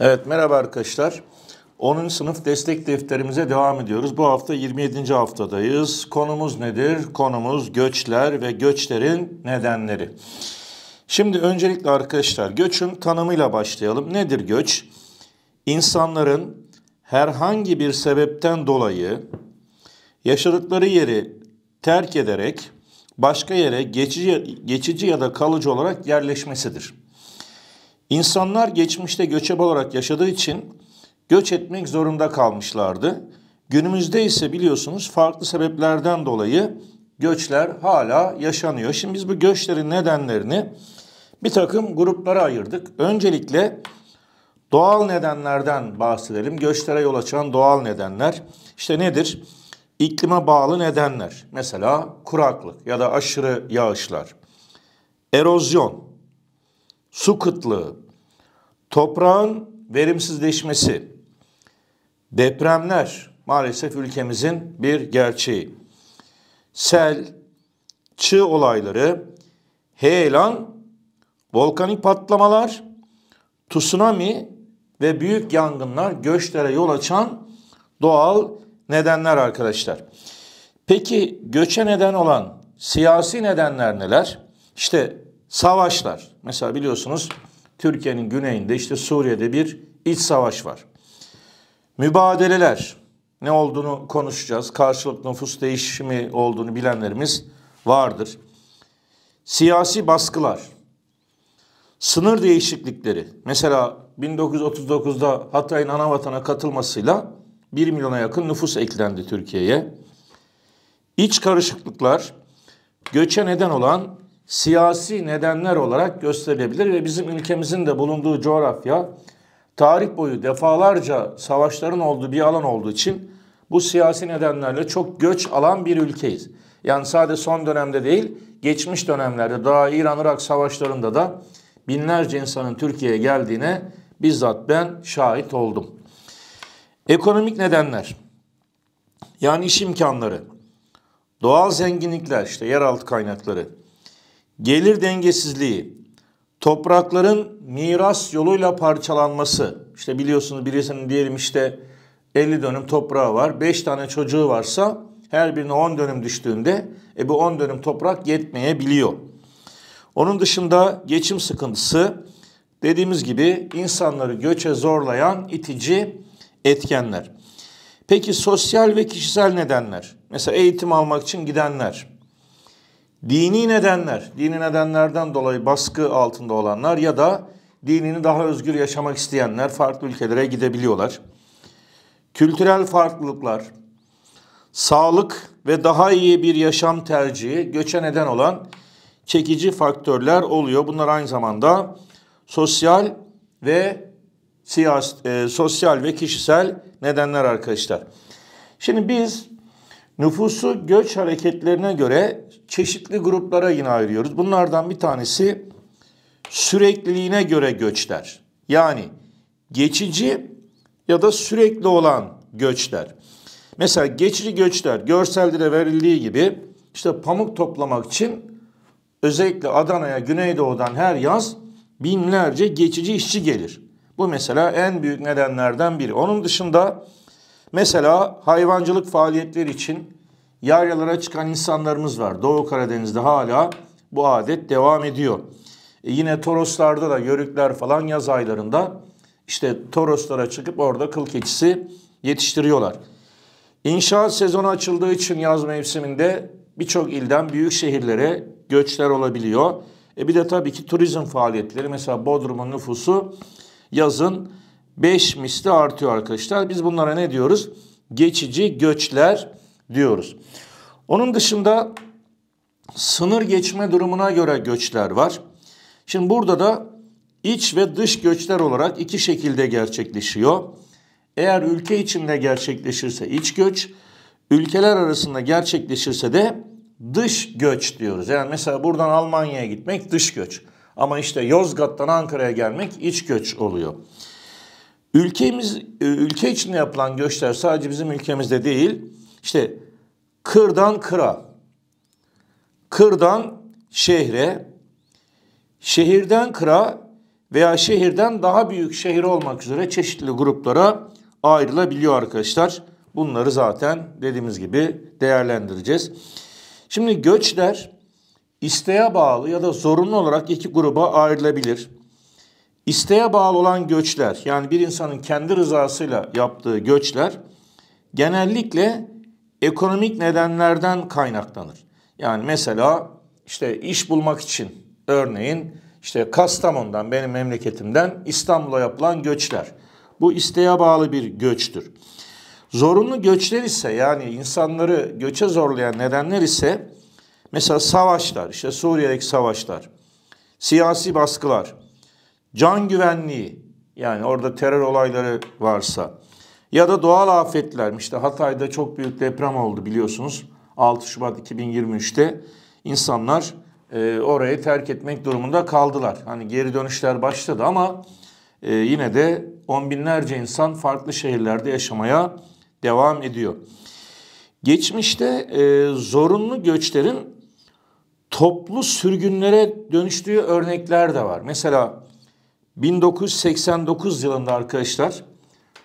Evet merhaba arkadaşlar. 10. sınıf destek defterimize devam ediyoruz. Bu hafta 27. haftadayız. Konumuz nedir? Konumuz göçler ve göçlerin nedenleri. Şimdi öncelikle arkadaşlar göçün tanımıyla başlayalım. Nedir göç? İnsanların herhangi bir sebepten dolayı yaşadıkları yeri terk ederek başka yere geçici, geçici ya da kalıcı olarak yerleşmesidir. İnsanlar geçmişte göçebe olarak yaşadığı için göç etmek zorunda kalmışlardı. Günümüzde ise biliyorsunuz farklı sebeplerden dolayı göçler hala yaşanıyor. Şimdi biz bu göçlerin nedenlerini bir takım gruplara ayırdık. Öncelikle doğal nedenlerden bahsedelim. Göçlere yol açan doğal nedenler işte nedir? İklime bağlı nedenler. Mesela kuraklık ya da aşırı yağışlar, erozyon, su kıtlığı, Toprağın verimsizleşmesi, depremler maalesef ülkemizin bir gerçeği. Sel, çığ olayları, heyelan, volkanik patlamalar, tsunami ve büyük yangınlar göçlere yol açan doğal nedenler arkadaşlar. Peki göçe neden olan siyasi nedenler neler? İşte savaşlar. Mesela biliyorsunuz Türkiye'nin güneyinde işte Suriye'de bir iç savaş var. Mübadeleler ne olduğunu konuşacağız. Karşılıklı nüfus değişimi olduğunu bilenlerimiz vardır. Siyasi baskılar, sınır değişiklikleri. Mesela 1939'da Hatay'ın ana vatana katılmasıyla 1 milyona yakın nüfus eklendi Türkiye'ye. İç karışıklıklar, göçe neden olan siyasi nedenler olarak gösterilebilir ve bizim ülkemizin de bulunduğu coğrafya tarih boyu defalarca savaşların olduğu bir alan olduğu için bu siyasi nedenlerle çok göç alan bir ülkeyiz. Yani sadece son dönemde değil, geçmiş dönemlerde daha İran-Irak savaşlarında da binlerce insanın Türkiye'ye geldiğine bizzat ben şahit oldum. Ekonomik nedenler, yani iş imkanları, doğal zenginlikler işte yeraltı kaynakları, Gelir dengesizliği, toprakların miras yoluyla parçalanması. İşte biliyorsunuz birisinin diyelim işte 50 dönüm toprağı var. 5 tane çocuğu varsa her birine 10 dönüm düştüğünde e bu 10 dönüm toprak yetmeyebiliyor. Onun dışında geçim sıkıntısı dediğimiz gibi insanları göçe zorlayan itici etkenler. Peki sosyal ve kişisel nedenler. Mesela eğitim almak için gidenler Dini nedenler, dini nedenlerden dolayı baskı altında olanlar ya da dinini daha özgür yaşamak isteyenler farklı ülkelere gidebiliyorlar. Kültürel farklılıklar, sağlık ve daha iyi bir yaşam tercihi göçe neden olan çekici faktörler oluyor. Bunlar aynı zamanda sosyal ve siyas e, sosyal ve kişisel nedenler arkadaşlar. Şimdi biz nüfusu göç hareketlerine göre çeşitli gruplara yine ayırıyoruz. Bunlardan bir tanesi sürekliliğine göre göçler. Yani geçici ya da sürekli olan göçler. Mesela geçici göçler görselde de verildiği gibi işte pamuk toplamak için özellikle Adana'ya Güneydoğu'dan her yaz binlerce geçici işçi gelir. Bu mesela en büyük nedenlerden biri. Onun dışında mesela hayvancılık faaliyetleri için yaryalara çıkan insanlarımız var. Doğu Karadeniz'de hala bu adet devam ediyor. E yine Toroslarda da yörükler falan yaz aylarında işte Toroslara çıkıp orada kıl keçisi yetiştiriyorlar. İnşaat sezonu açıldığı için yaz mevsiminde birçok ilden büyük şehirlere göçler olabiliyor. E bir de tabii ki turizm faaliyetleri mesela Bodrum'un nüfusu yazın 5 misli artıyor arkadaşlar. Biz bunlara ne diyoruz? Geçici göçler diyoruz. Onun dışında sınır geçme durumuna göre göçler var. Şimdi burada da iç ve dış göçler olarak iki şekilde gerçekleşiyor. Eğer ülke içinde gerçekleşirse iç göç, ülkeler arasında gerçekleşirse de dış göç diyoruz. Yani mesela buradan Almanya'ya gitmek dış göç. Ama işte Yozgat'tan Ankara'ya gelmek iç göç oluyor. Ülkemiz ülke içinde yapılan göçler sadece bizim ülkemizde değil, işte kırdan kıra, kırdan şehre, şehirden kıra veya şehirden daha büyük şehir olmak üzere çeşitli gruplara ayrılabiliyor arkadaşlar. Bunları zaten dediğimiz gibi değerlendireceğiz. Şimdi göçler isteğe bağlı ya da zorunlu olarak iki gruba ayrılabilir. İsteğe bağlı olan göçler yani bir insanın kendi rızasıyla yaptığı göçler genellikle ekonomik nedenlerden kaynaklanır. Yani mesela işte iş bulmak için örneğin işte Kastamonu'dan benim memleketimden İstanbul'a yapılan göçler. Bu isteğe bağlı bir göçtür. Zorunlu göçler ise yani insanları göçe zorlayan nedenler ise mesela savaşlar, işte Suriye'deki savaşlar, siyasi baskılar, can güvenliği yani orada terör olayları varsa, ya da doğal afetler İşte Hatay'da çok büyük deprem oldu biliyorsunuz 6 Şubat 2023'te insanlar e, orayı terk etmek durumunda kaldılar. Hani geri dönüşler başladı ama e, yine de on binlerce insan farklı şehirlerde yaşamaya devam ediyor. Geçmişte e, zorunlu göçlerin toplu sürgünlere dönüştüğü örnekler de var. Mesela 1989 yılında arkadaşlar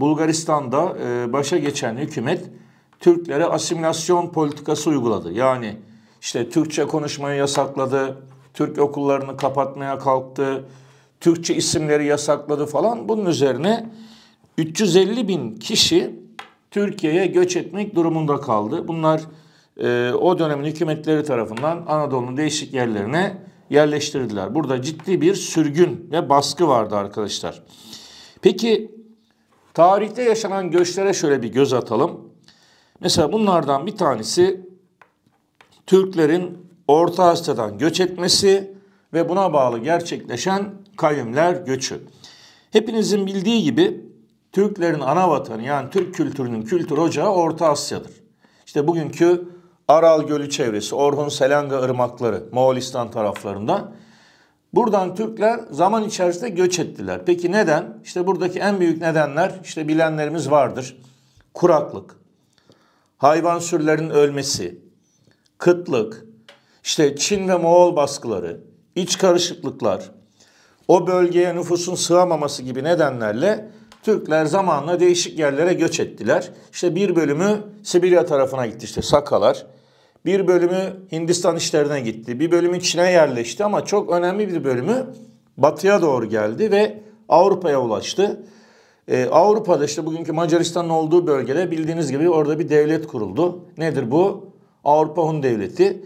Bulgaristan'da e, başa geçen hükümet Türklere asimilasyon politikası uyguladı. Yani işte Türkçe konuşmayı yasakladı, Türk okullarını kapatmaya kalktı, Türkçe isimleri yasakladı falan. Bunun üzerine 350 bin kişi Türkiye'ye göç etmek durumunda kaldı. Bunlar e, o dönemin hükümetleri tarafından Anadolu'nun değişik yerlerine yerleştirdiler. Burada ciddi bir sürgün ve baskı vardı arkadaşlar. Peki Tarihte yaşanan göçlere şöyle bir göz atalım. Mesela bunlardan bir tanesi Türklerin Orta Asya'dan göç etmesi ve buna bağlı gerçekleşen kavimler göçü. Hepinizin bildiği gibi Türklerin ana vatanı yani Türk kültürünün kültür ocağı Orta Asya'dır. İşte bugünkü Aral Gölü çevresi, Orhun Selanga ırmakları, Moğolistan taraflarında Buradan Türkler zaman içerisinde göç ettiler. Peki neden? İşte buradaki en büyük nedenler işte bilenlerimiz vardır. Kuraklık, hayvan sürülerinin ölmesi, kıtlık, işte Çin ve Moğol baskıları, iç karışıklıklar, o bölgeye nüfusun sığamaması gibi nedenlerle Türkler zamanla değişik yerlere göç ettiler. İşte bir bölümü Sibirya tarafına gitti işte Sakalar. Bir bölümü Hindistan işlerine gitti. Bir bölümü Çin'e yerleşti ama çok önemli bir bölümü batıya doğru geldi ve Avrupa'ya ulaştı. Ee, Avrupa'da işte bugünkü Macaristan'ın olduğu bölgede bildiğiniz gibi orada bir devlet kuruldu. Nedir bu? Avrupa Hun Devleti.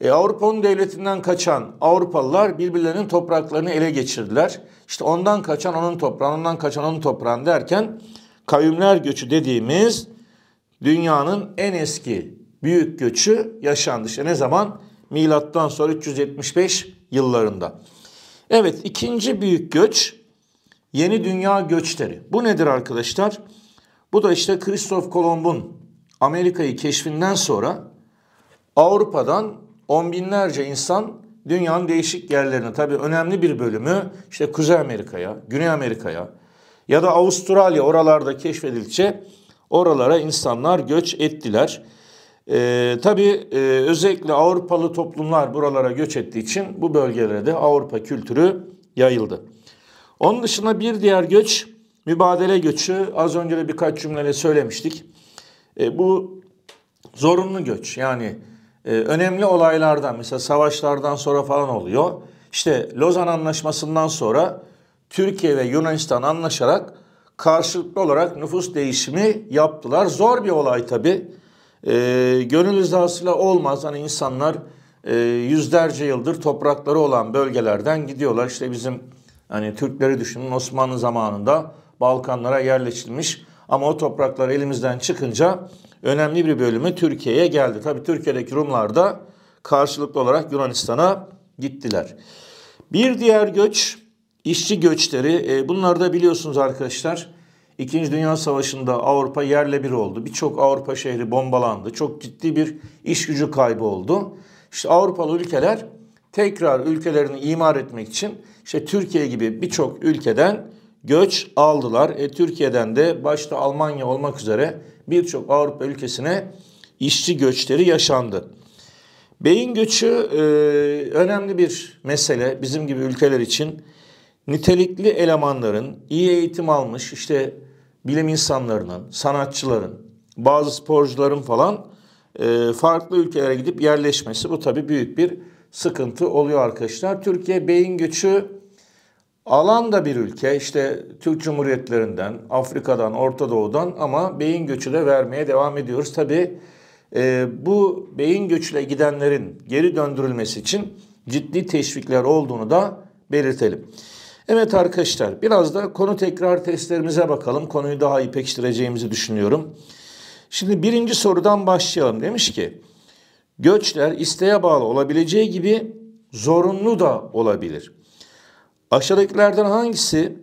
E, Avrupa Hun Devleti'nden kaçan Avrupalılar birbirlerinin topraklarını ele geçirdiler. İşte ondan kaçan onun toprağı, ondan kaçan onun toprağı derken kavimler göçü dediğimiz dünyanın en eski büyük göçü yaşandı. İşte ne zaman? Milattan sonra 375 yıllarında. Evet ikinci büyük göç yeni dünya göçleri. Bu nedir arkadaşlar? Bu da işte Kristof Kolomb'un Amerika'yı keşfinden sonra Avrupa'dan on binlerce insan dünyanın değişik yerlerine tabii önemli bir bölümü işte Kuzey Amerika'ya, Güney Amerika'ya ya da Avustralya oralarda keşfedildikçe oralara insanlar göç ettiler. E, tabii e, özellikle Avrupalı toplumlar buralara göç ettiği için bu bölgelere de Avrupa kültürü yayıldı. Onun dışında bir diğer göç mübadele göçü. Az önce de birkaç cümleyle söylemiştik. E, bu zorunlu göç yani e, önemli olaylardan mesela savaşlardan sonra falan oluyor. İşte Lozan Anlaşması'ndan sonra Türkiye ve Yunanistan anlaşarak karşılıklı olarak nüfus değişimi yaptılar. Zor bir olay tabii. E, gönül rızasıyla olmaz. Hani insanlar e, yüzlerce yıldır toprakları olan bölgelerden gidiyorlar. İşte bizim hani Türkleri düşünün Osmanlı zamanında Balkanlara yerleşilmiş. ama o topraklar elimizden çıkınca önemli bir bölümü Türkiye'ye geldi. Tabi Türkiye'deki Rumlar da karşılıklı olarak Yunanistan'a gittiler. Bir diğer göç işçi göçleri. E, bunlar da biliyorsunuz arkadaşlar İkinci Dünya Savaşı'nda Avrupa yerle bir oldu. Birçok Avrupa şehri bombalandı. Çok ciddi bir iş gücü kaybı oldu. İşte Avrupalı ülkeler tekrar ülkelerini imar etmek için işte Türkiye gibi birçok ülkeden göç aldılar. E, Türkiye'den de başta Almanya olmak üzere birçok Avrupa ülkesine işçi göçleri yaşandı. Beyin göçü e, önemli bir mesele bizim gibi ülkeler için nitelikli elemanların, iyi eğitim almış işte bilim insanlarının, sanatçıların, bazı sporcuların falan e, farklı ülkelere gidip yerleşmesi bu tabii büyük bir sıkıntı oluyor arkadaşlar. Türkiye beyin göçü alan da bir ülke işte Türk Cumhuriyetlerinden, Afrika'dan, Orta Doğu'dan ama beyin göçü de vermeye devam ediyoruz. Tabii e, bu beyin göçüyle gidenlerin geri döndürülmesi için ciddi teşvikler olduğunu da belirtelim. Evet arkadaşlar biraz da konu tekrar testlerimize bakalım. Konuyu daha iyi pekiştireceğimizi düşünüyorum. Şimdi birinci sorudan başlayalım. Demiş ki göçler isteğe bağlı olabileceği gibi zorunlu da olabilir. Aşağıdakilerden hangisi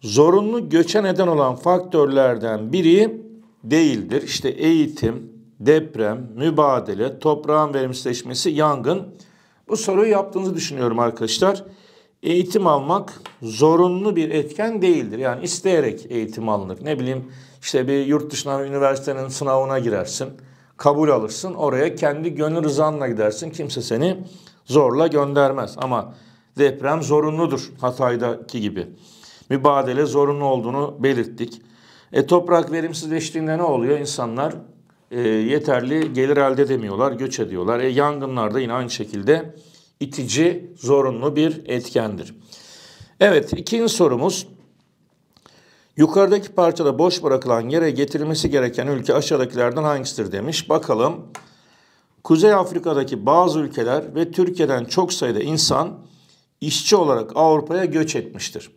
zorunlu göçe neden olan faktörlerden biri değildir? İşte eğitim, deprem, mübadele, toprağın verimsizleşmesi, yangın. Bu soruyu yaptığınızı düşünüyorum arkadaşlar. Arkadaşlar eğitim almak zorunlu bir etken değildir. Yani isteyerek eğitim alınır. Ne bileyim işte bir yurt dışına üniversitenin sınavına girersin. Kabul alırsın. Oraya kendi gönül rızanla gidersin. Kimse seni zorla göndermez. Ama deprem zorunludur Hatay'daki gibi. Mübadele zorunlu olduğunu belirttik. E toprak verimsizleştiğinde ne oluyor? İnsanlar e, yeterli gelir elde edemiyorlar, göç ediyorlar. E yangınlarda yine aynı şekilde itici, zorunlu bir etkendir. Evet, ikinci sorumuz. Yukarıdaki parçada boş bırakılan yere getirilmesi gereken ülke aşağıdakilerden hangisidir demiş. Bakalım. Kuzey Afrika'daki bazı ülkeler ve Türkiye'den çok sayıda insan işçi olarak Avrupa'ya göç etmiştir.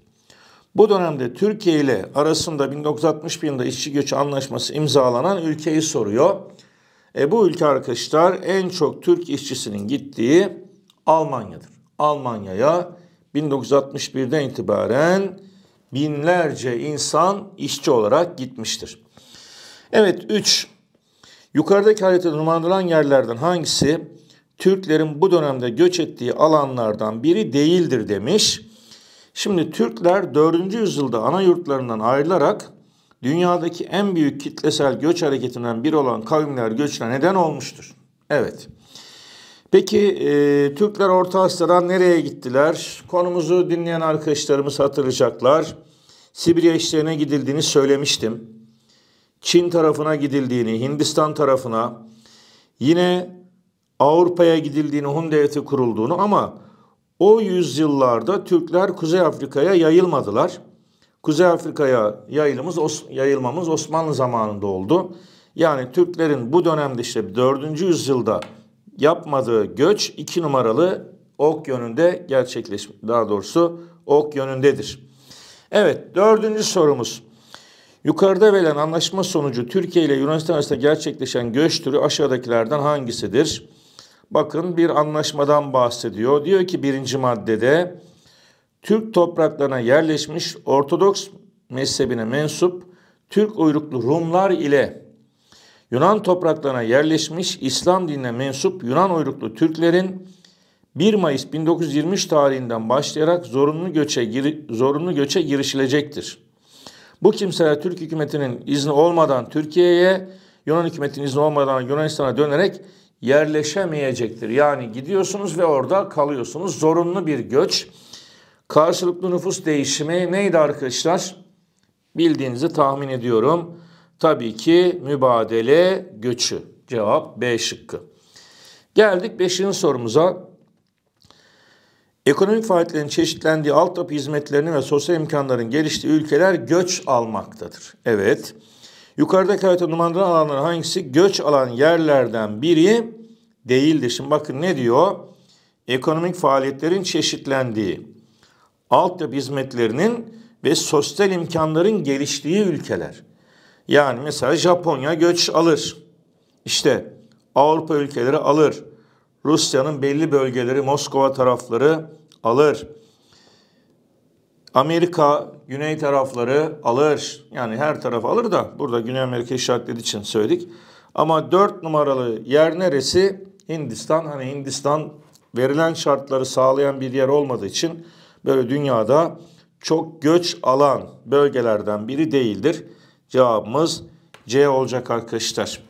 Bu dönemde Türkiye ile arasında 1960 yılında işçi göçü anlaşması imzalanan ülkeyi soruyor. E bu ülke arkadaşlar en çok Türk işçisinin gittiği Almanya'dır. Almanya'ya 1961'den itibaren binlerce insan işçi olarak gitmiştir. Evet 3. Yukarıdaki harita numaralandırılan yerlerden hangisi Türklerin bu dönemde göç ettiği alanlardan biri değildir demiş. Şimdi Türkler 4. yüzyılda ana yurtlarından ayrılarak dünyadaki en büyük kitlesel göç hareketinden biri olan kavimler göçüne neden olmuştur. Evet. Peki e, Türkler Orta Asya'dan nereye gittiler? Konumuzu dinleyen arkadaşlarımız hatırlayacaklar. Sibirya işlerine gidildiğini söylemiştim. Çin tarafına gidildiğini, Hindistan tarafına, yine Avrupa'ya gidildiğini, Hun devleti kurulduğunu ama o yüzyıllarda Türkler Kuzey Afrika'ya yayılmadılar. Kuzey Afrika'ya yayılımız, yayılmamız Osmanlı zamanında oldu. Yani Türklerin bu dönemde işte 4. yüzyılda yapmadığı göç 2 numaralı ok yönünde gerçekleşmiş. Daha doğrusu ok yönündedir. Evet dördüncü sorumuz. Yukarıda verilen anlaşma sonucu Türkiye ile Yunanistan arasında gerçekleşen göç türü aşağıdakilerden hangisidir? Bakın bir anlaşmadan bahsediyor. Diyor ki birinci maddede Türk topraklarına yerleşmiş Ortodoks mezhebine mensup Türk uyruklu Rumlar ile Yunan topraklarına yerleşmiş İslam dinine mensup Yunan uyruklu Türklerin 1 Mayıs 1923 tarihinden başlayarak zorunlu göçe, gir zorunlu göçe girişilecektir. Bu kimseler Türk hükümetinin izni olmadan Türkiye'ye, Yunan hükümetinin izni olmadan Yunanistan'a dönerek yerleşemeyecektir. Yani gidiyorsunuz ve orada kalıyorsunuz. Zorunlu bir göç. Karşılıklı nüfus değişimi neydi arkadaşlar? Bildiğinizi tahmin ediyorum. Tabii ki mübadele göçü. Cevap B şıkkı. Geldik 5. sorumuza. Ekonomik faaliyetlerin çeşitlendiği altyapı hizmetlerinin ve sosyal imkanların geliştiği ülkeler göç almaktadır. Evet. Yukarıdaki harita numaralı alanların hangisi göç alan yerlerden biri değildir? Şimdi bakın ne diyor? Ekonomik faaliyetlerin çeşitlendiği, altyapı hizmetlerinin ve sosyal imkanların geliştiği ülkeler. Yani mesela Japonya göç alır. İşte Avrupa ülkeleri alır. Rusya'nın belli bölgeleri, Moskova tarafları alır. Amerika güney tarafları alır. Yani her taraf alır da burada Güney Amerika işaretlediği için söyledik. Ama dört numaralı yer neresi? Hindistan. Hani Hindistan verilen şartları sağlayan bir yer olmadığı için böyle dünyada çok göç alan bölgelerden biri değildir. Cevabımız C olacak arkadaşlar.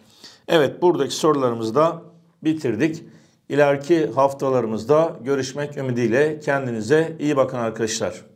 Evet buradaki sorularımızı da bitirdik. İleriki haftalarımızda görüşmek ümidiyle kendinize iyi bakın arkadaşlar.